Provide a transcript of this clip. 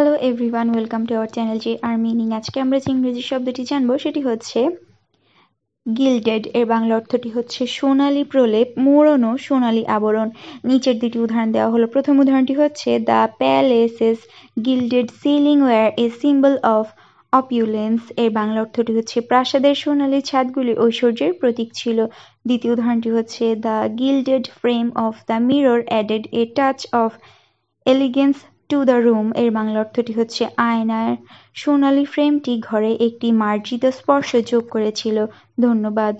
hello everyone welcome to our channel G R meaning আজকে আমরা যে ইংরেজি শব্দটি জানবো সেটি হচ্ছে গিল্ডেড এর বাংলা অর্থটি হচ্ছে সোনালি প্রলেপ মোড়নো সোনালি আবরণ নিচের দুটি উদাহরণ দেওয়া হলো প্রথম উদাহরণটি হচ্ছে the palace's gilded ceiling were a symbol of opulence এর বাংলা অর্থটি হচ্ছে প্রাসাদের সোনালী ছাদগুলি ঐশ্বর্যের প্রতীক ছিল দ্বিতীয় উদাহরণটি হচ্ছে the gilded frame of the mirror added a touch of elegance to the room এর বাংলা অর্থটি হচ্ছে আয়নার সোনালী ফ্রেমটি ঘরে একটি মার্জিত স্পর্শ যোগ করেছিল ধন্যবাদ